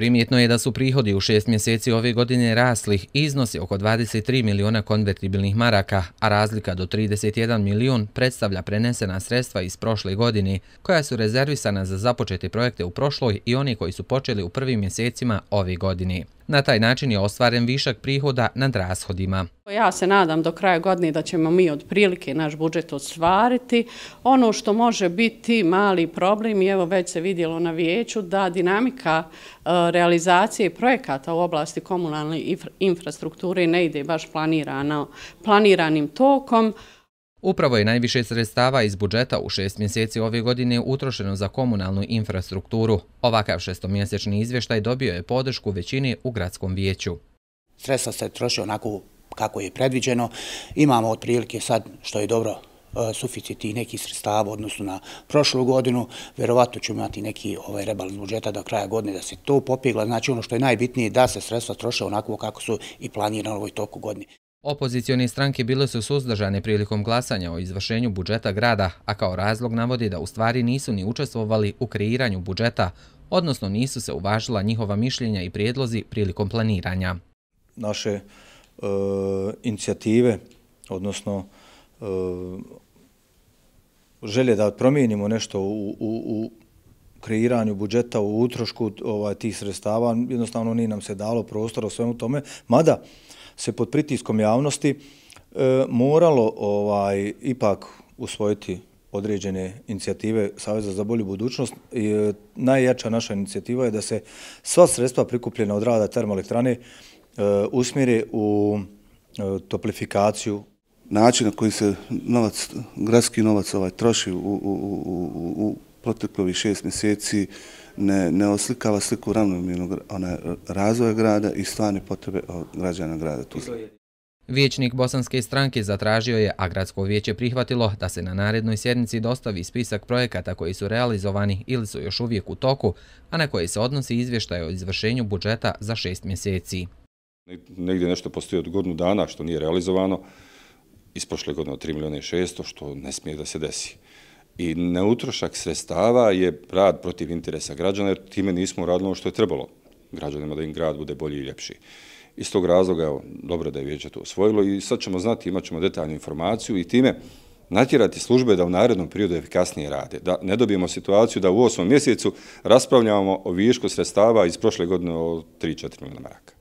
Primjetno je da su prihodi u šest mjeseci ove godine rasli, iznosi oko 23 miliona konvertibilnih maraka, a razlika do 31 milion predstavlja prenesena sredstva iz prošle godine, koja su rezervisana za započete projekte u prošloj i oni koji su počeli u prvim mjesecima ove godine. Na taj način je ostvaren višak prihoda nad rashodima. Ja se nadam do kraja godine da ćemo mi od prilike naš budžet ostvariti. Ono što može biti mali problem, i evo već se vidjelo na vijeću, da dinamika e, realizacije projekata u oblasti komunalne infrastrukture ne ide baš planiranim tokom. Upravo je najviše sredstava iz budžeta u šest mjeseci ove godine utrošeno za komunalnu infrastrukturu. Ovakav šestomjesečni izvještaj dobio je podršku većine u gradskom vijeću. Sredstva se troši onako kako je predviđeno. Imamo otprilike sad, što je dobro, e, suficiti i neki sredstava odnosno na prošlu godinu. Verovato ćemo imati neki ovaj, rebalans budžeta do kraja godine da se to popigla. Znači ono što je najbitnije je da se sredstva troše onako kako su i planirano u ovoj toku godine. Opozicijone stranke bile su suzdržane prilikom glasanja o izvršenju budžeta grada, a kao razlog navodi da u stvari nisu ni učestvovali u kreiranju budžeta, odnosno nisu se uvažila njihova mišljenja i prijedlozi prilikom planiranja. Naše e, inicijative, odnosno e, želje da promijenimo nešto u kreiranju budžeta, u utrošku ovaj, tih sredstava, jednostavno nije nam se dalo prostor o svemu tome, mada se pod pritiskom javnosti e, moralo ovaj ipak usvojiti određene inicijative Saveza za bolju budućnost. I, e, Najjača naša inicijativa je da se sva sredstva prikupljena od rada termoelektrane e, usmjere u toplifikaciju. Način na koji se novac, gradski novac ovaj, troši u, u, u, u proteklovi šest mjeseci ne oslikava sliku ravnomirnog razvoja grada i stvarne potrebe građana grada Tuzla. Vijećnik Bosanske stranke zatražio je, a gradsko vijeće prihvatilo da se na narednoj sjednici dostavi spisak projekata koji su realizovani ili su još uvijek u toku, a na koje se odnosi izvještaj o izvršenju budžeta za šest mjeseci. Negdje nešto postoji od godinu dana što nije realizovano, ispošle godine od 3 miliona i 600, što ne smije da se desi i neutrošak sredstava je rad protiv interesa građana, jer time nismo uradili ono što je trebalo građanima da im grad bude bolji i ljepši. Iz tog razloga, je dobro da je vijeće to osvojilo i sad ćemo znati, imat ćemo detaljnu informaciju i time natjerati službe da u narednom periodu efikasnije rade, da ne dobijemo situaciju da u osmom mjesecu raspravljamo o višku sredstava iz prošle godine o 3-4 milijuna maraka.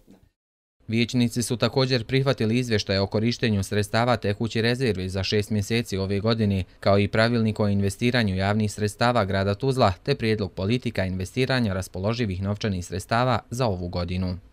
Vijećnici su također prihvatili izveštaje o korištenju sredstava tekući rezervi za šest mjeseci ove godine, kao i pravilnik o investiranju javnih sredstava grada Tuzla te prijedlog politika investiranja raspoloživih novčanih sredstava za ovu godinu.